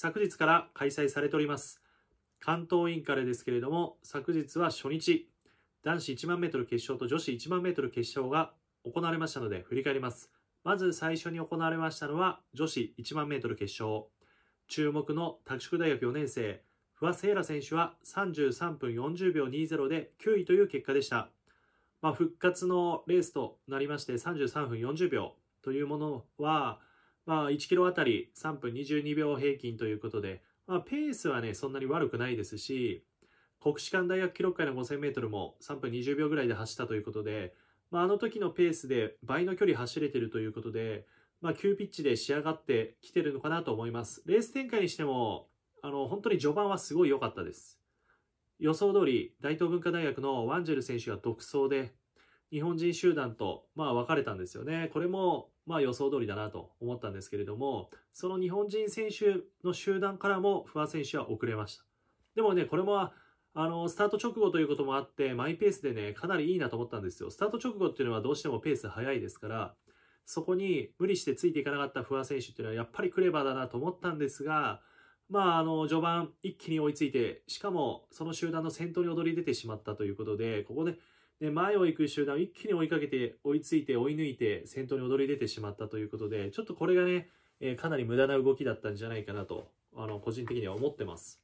昨日から開催されております。関東インカレですけれども、昨日は初日、男子1万メートル決勝と女子1万メートル決勝が行われましたので振り返ります。まず最初に行われましたのは女子1万メートル決勝。注目の拓殖大学4年生、不破聖衣来選手は33分40秒20で9位という結果でした。まあ、復活のレースとなりまして33分40秒というものは、まあ、1キロあたり3分22秒平均ということで、まあ、ペースはね、そんなに悪くないですし、国士舘大学記録会の5000メートルも3分20秒ぐらいで走ったということで、まあ、あの時のペースで倍の距離走れてるということで、まあ、急ピッチで仕上がってきてるのかなと思います。レース展開にしても、あの、本当に序盤はすごい良かったです。予想通り、大東文化大学のワンジェル選手が独走で、日本人集団と、まあ、分かれたんですよね。これも、まあ予想通りだなと思ったんですけれども、その日本人選手の集団からも不破選手は遅れました。でもね、これも、あの、スタート直後ということもあって、マイペースでね、かなりいいなと思ったんですよ。スタート直後っていうのはどうしてもペース早いですから、そこに無理してついていかなかった不破選手っていうのはやっぱりクレバーだなと思ったんですが、まあ、あの、序盤一気に追いついて、しかもその集団の先頭に躍り出てしまったということで、ここで、ね、で、前を行く集団を一気に追いかけて、追いついて、追い抜いて、先頭に躍り出てしまったということで、ちょっとこれがね、えー、かなり無駄な動きだったんじゃないかなと、あの、個人的には思ってます。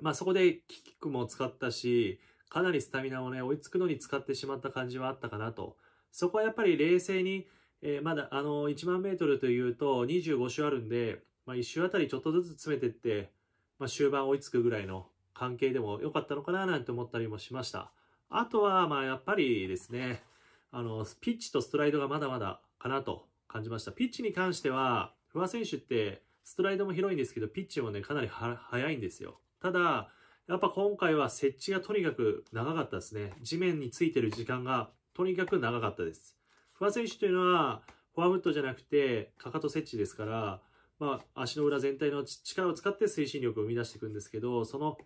まあ、そこでキックも使ったし、かなりスタミナをね、追いつくのに使ってしまった感じはあったかなと。そこはやっぱり冷静に、えー、まだ、あの、1万メートルというと25周あるんで、まあ、1周あたりちょっとずつ詰めてって、まあ、終盤追いつくぐらいの関係でも良かったのかななんて思ったりもしました。あとは、まあやっぱりですね、あの、ピッチとストライドがまだまだかなと感じました。ピッチに関しては、不破選手ってストライドも広いんですけど、ピッチもね、かなり速いんですよ。ただ、やっぱ今回は設置がとにかく長かったですね。地面についてる時間がとにかく長かったです。不破選手というのは、フォアフットじゃなくて、かかと設置ですから、まあ、足の裏全体の力を使って推進力を生み出していくんですけど、その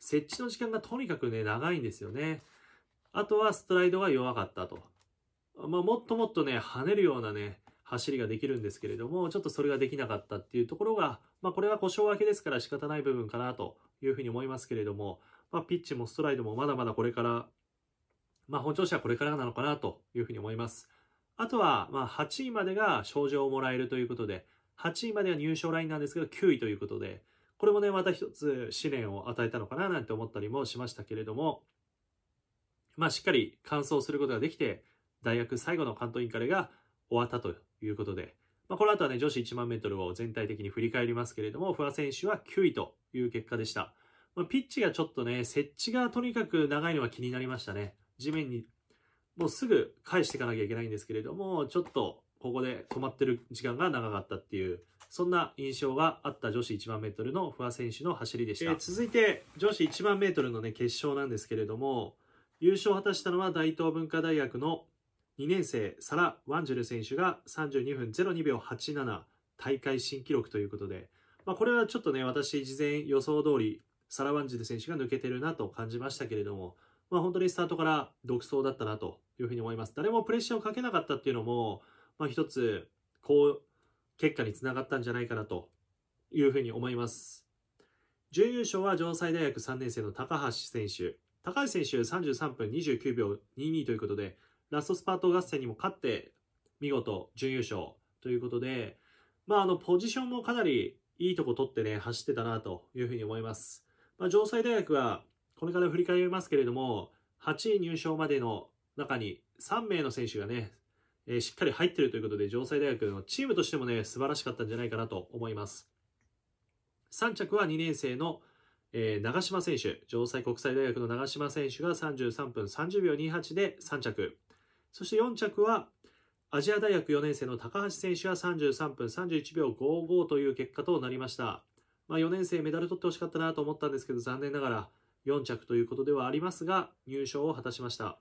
設置の時間がとにかくね、長いんですよね。あとはストライドが弱かったと。まあ、もっともっとね、跳ねるようなね、走りができるんですけれども、ちょっとそれができなかったっていうところが、まあ、これは故障明けですから仕方ない部分かなというふうに思いますけれども、まあ、ピッチもストライドもまだまだこれから、まあ、本調子はこれからなのかなというふうに思います。あとは、まあ、8位までが賞状をもらえるということで、8位までは入賞ラインなんですが、9位ということで、これもね、また一つ試練を与えたのかななんて思ったりもしましたけれども、まあ、しっかり完走することができて、大学最後の関東インカレが終わったということで、まあ、この後はね、女子1万メートルを全体的に振り返りますけれども、不破選手は9位という結果でした。まあ、ピッチがちょっとね、設置がとにかく長いのは気になりましたね。地面にもうすぐ返していかなきゃいけないんですけれども、ちょっとここで止まってる時間が長かったっていう、そんな印象があった女子1万メートルの不破選手の走りでした。えー、続いて、女子1万メートルのね、決勝なんですけれども、優勝を果たしたのは大東文化大学の2年生、サラ・ワンジェル選手が32分02秒87、大会新記録ということで、まあ、これはちょっとね、私、事前予想通り、サラ・ワンジェル選手が抜けてるなと感じましたけれども、まあ、本当にスタートから独走だったなというふうに思います。誰もプレッシャーをかけなかったっていうのも、まあ、一つ、こう、結果につながったんじゃないかなというふうに思います。準優勝は城西大学3年生の高橋選手。高橋選手33分29秒22ということで、ラストスパート合戦にも勝って、見事準優勝ということで、まあ、あの、ポジションもかなりいいとこ取ってね、走ってたなというふうに思います。まあ、城西大学は、これから振り返りますけれども、8位入賞までの中に3名の選手がね、えー、しっかり入ってるということで、城西大学のチームとしてもね、素晴らしかったんじゃないかなと思います。3着は2年生のえー、長島選手、城西国際大学の長島選手が33分30秒28で3着。そして4着は、アジア大学4年生の高橋選手は33分31秒55という結果となりました。まあ、4年生メダル取ってほしかったなと思ったんですけど、残念ながら4着ということではありますが、入賞を果たしました。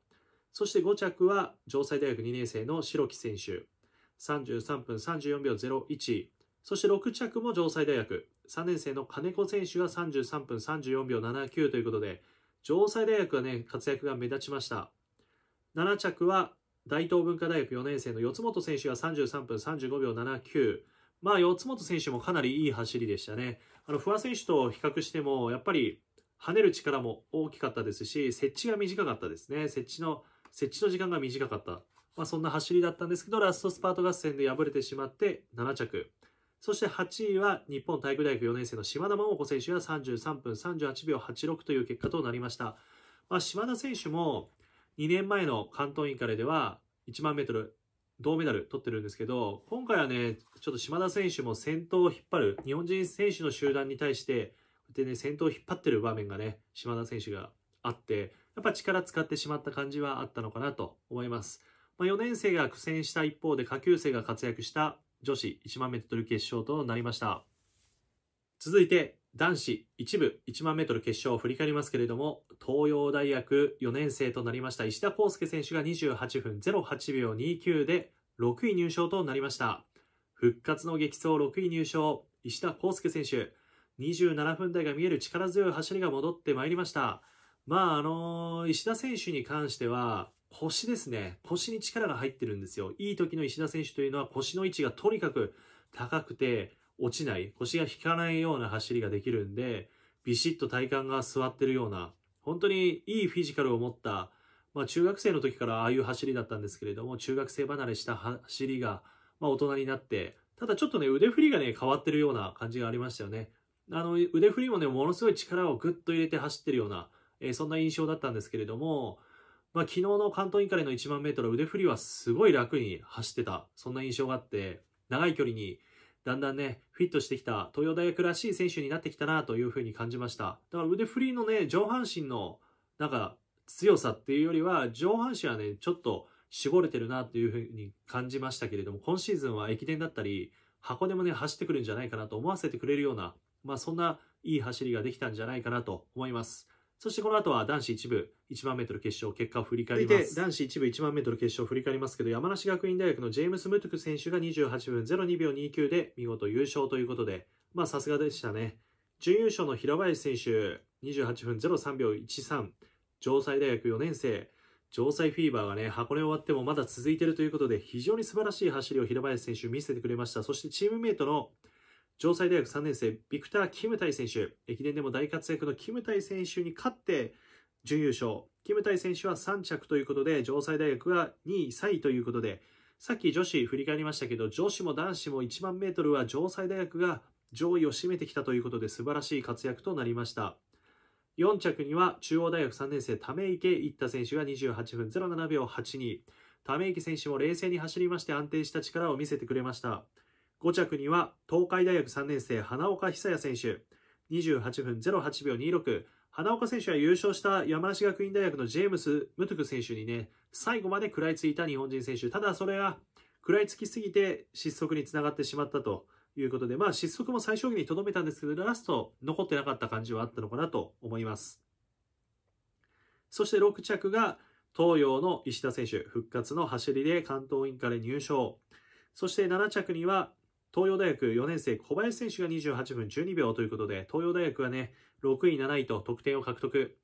そして5着は、城西大学2年生の白木選手。33分34秒01。そして6着も城西大学。3年生の金子選手が33分34秒79ということで、城西大学はね、活躍が目立ちました。7着は大東文化大学4年生の四本選手が33分35秒79。まあ、四本選手もかなりいい走りでしたね。あの、不破選手と比較しても、やっぱり跳ねる力も大きかったですし、設置が短かったですね。設置の、設置の時間が短かった。まあ、そんな走りだったんですけど、ラストスパート合戦で敗れてしまって7着。そして8位は日本体育大学4年生の島田桃子選手が33分38秒86という結果となりました。まあ、島田選手も2年前の関東インカレでは1万メートル銅メダル取ってるんですけど、今回はね、ちょっと島田選手も先頭を引っ張る日本人選手の集団に対して、でね、先頭を引っ張ってる場面がね、島田選手があって、やっぱ力使ってしまった感じはあったのかなと思います。まあ、4年生が苦戦した一方で下級生が活躍した女子1万メートル決勝となりました。続いて男子一部1万メートル決勝を振り返りますけれども、東洋大学4年生となりました石田康介選手が28分08秒29で6位入賞となりました。復活の激走6位入賞、石田康介選手。27分台が見える力強い走りが戻ってまいりました。まあ、あのー、石田選手に関しては、腰ですね。腰に力が入ってるんですよ。いい時の石田選手というのは腰の位置がとにかく高くて落ちない、腰が引かないような走りができるんで、ビシッと体幹が座ってるような、本当にいいフィジカルを持った、まあ中学生の時からああいう走りだったんですけれども、中学生離れした走りが、まあ大人になって、ただちょっとね、腕振りがね、変わってるような感じがありましたよね。あの、腕振りもね、ものすごい力をぐっと入れて走ってるような、えー、そんな印象だったんですけれども、まあ、昨日の関東インカレの1万メートル腕振りはすごい楽に走ってた、そんな印象があって、長い距離にだんだんね、フィットしてきた東洋大学らしい選手になってきたなというふうに感じました。だから腕振りのね、上半身のなんか強さっていうよりは、上半身はね、ちょっと絞れてるなというふうに感じましたけれども、今シーズンは駅伝だったり、箱根もね、走ってくるんじゃないかなと思わせてくれるような、まあそんないい走りができたんじゃないかなと思います。そしてこの後は男子一部1万メートル決勝結果を振り返ります。男子一部1万メートル決勝を振り返りますけど、山梨学院大学のジェームス・ムトク選手が28分02秒29で見事優勝ということで、まあさすがでしたね。準優勝の平林選手、28分03秒13、城西大学4年生、城西フィーバーがね、箱根終わってもまだ続いているということで、非常に素晴らしい走りを平林選手見せてくれました。そしてチームメイトの城西大学3年生、ビクター・キムタイ選手、駅伝でも大活躍のキムタイ選手に勝って、準優勝。キムタイ選手は3着ということで、城西大学は2位、3位ということで、さっき女子振り返りましたけど、女子も男子も1万メートルは城西大学が上位を占めてきたということで素晴らしい活躍となりました。4着には中央大学3年生、ため池一太選手が28分07秒82。め池選手も冷静に走りまして安定した力を見せてくれました。5着には東海大学3年生花岡久也選手28分08秒26花岡選手は優勝した山梨学院大学のジェームス・ムトゥク選手にね最後まで食らいついた日本人選手ただそれが食らいつきすぎて失速につながってしまったということで、まあ、失速も最小限にとどめたんですけどラスト残ってなかった感じはあったのかなと思いますそして6着が東洋の石田選手復活の走りで関東インカレ入賞そして7着には東洋大学4年生小林選手が28分12秒ということで、東洋大学はね、6位、7位と得点を獲得。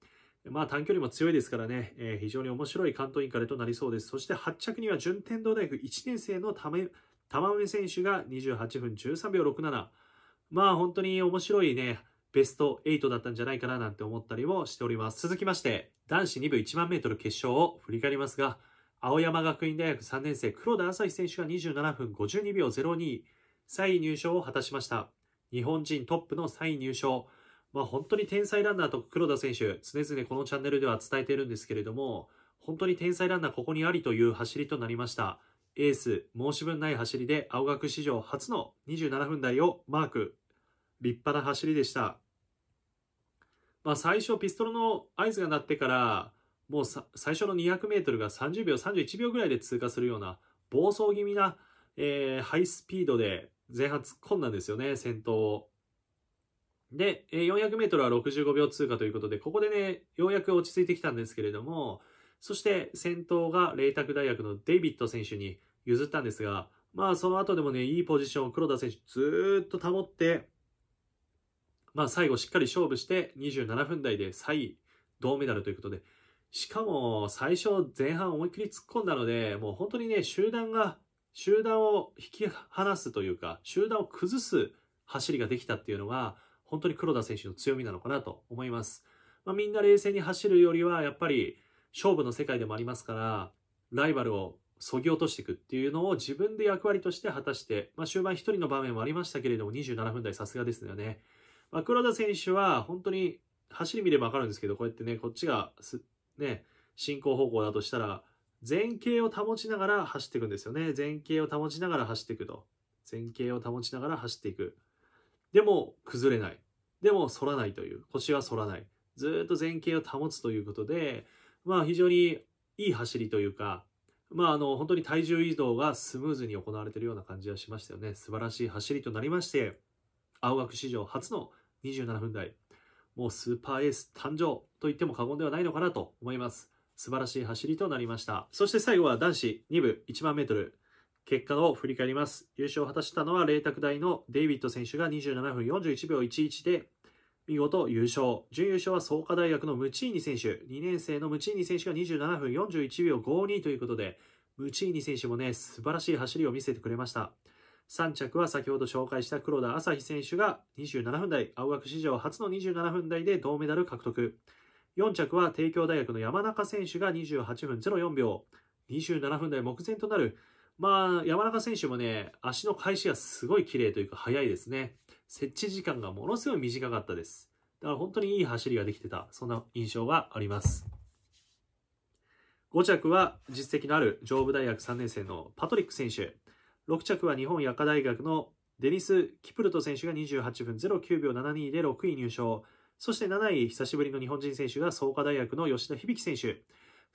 まあ短距離も強いですからね、えー、非常に面白い関東インカレとなりそうです。そして8着には順天堂大学1年生の玉梅選手が28分13秒67。まあ本当に面白いね、ベスト8だったんじゃないかななんて思ったりもしております。続きまして、男子2部1万メートル決勝を振り返りますが、青山学院大学3年生黒田朝日選手が27分52秒02。3位入賞を果たしました。日本人トップの3位入賞。まあ本当に天才ランナーと黒田選手、常々このチャンネルでは伝えているんですけれども、本当に天才ランナーここにありという走りとなりました。エース、申し分ない走りで青学史上初の27分台をマーク。立派な走りでした。まあ最初ピストルの合図が鳴ってから、もう最初の200メートルが30秒、31秒ぐらいで通過するような暴走気味な、えー、ハイスピードで前半突っ込んだんですよね、先頭を。で、400メートルは65秒通過ということで、ここでね、ようやく落ち着いてきたんですけれども、そして先頭が麗澤大学のデイビッド選手に譲ったんですが、まあその後でもね、いいポジションを黒田選手ずっと保って、まあ最後しっかり勝負して27分台で3位、銅メダルということで、しかも最初前半思いっきり突っ込んだので、もう本当にね、集団が集団を引き離すというか、集団を崩す走りができたっていうのが、本当に黒田選手の強みなのかなと思います。まあ、みんな冷静に走るよりは、やっぱり勝負の世界でもありますから、ライバルを削ぎ落としていくっていうのを自分で役割として果たして、まあ、終盤1人の場面もありましたけれども、27分台さすがですよね。まあ、黒田選手は本当に走り見ればわかるんですけど、こうやってね、こっちがね、進行方向だとしたら、前傾を保ちながら走っていくんですよね。前傾を保ちながら走っていくと。前傾を保ちながら走っていく。でも、崩れない。でも、反らないという。腰は反らない。ずっと前傾を保つということで、まあ、非常にいい走りというか、まあ、あの、本当に体重移動がスムーズに行われているような感じがしましたよね。素晴らしい走りとなりまして、青学史上初の27分台、もうスーパーエース誕生と言っても過言ではないのかなと思います。素晴らしい走りとなりました。そして最後は男子2部1万メートル。結果を振り返ります。優勝を果たしたのは、麗卓大のデイビッド選手が27分41秒11で、見事優勝。準優勝は創価大学のムチーニ選手。2年生のムチーニ選手が27分41秒52ということで、ムチーニ選手もね、素晴らしい走りを見せてくれました。3着は先ほど紹介した黒田朝日選手が27分台、青学史上初の27分台で銅メダル獲得。4着は帝京大学の山中選手が28分04秒、27分台目前となる。まあ、山中選手もね、足の返しがすごい綺麗というか早いですね。設置時間がものすごい短かったです。だから本当にいい走りができてた、そんな印象があります。5着は実績のある上部大学3年生のパトリック選手。6着は日本薬科大学のデニス・キプルト選手が28分09秒72で6位入賞。そして7位、久しぶりの日本人選手が創価大学の吉田響選手。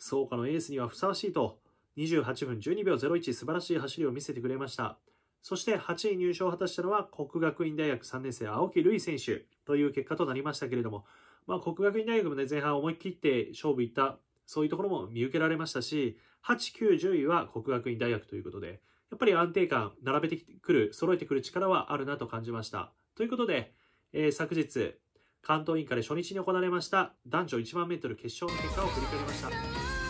創価のエースにはふさわしいと、28分12秒01素晴らしい走りを見せてくれました。そして8位入賞を果たしたのは国学院大学3年生青木瑠衣選手という結果となりましたけれども、まあ、国学院大学もね、前半思い切って勝負いった、そういうところも見受けられましたし、8、9、10位は国学院大学ということで、やっぱり安定感、並べてくる、揃えてくる力はあるなと感じました。ということで、えー、昨日、関東インカレ初日に行われました男女1万メートル決勝の結果を振り返りました。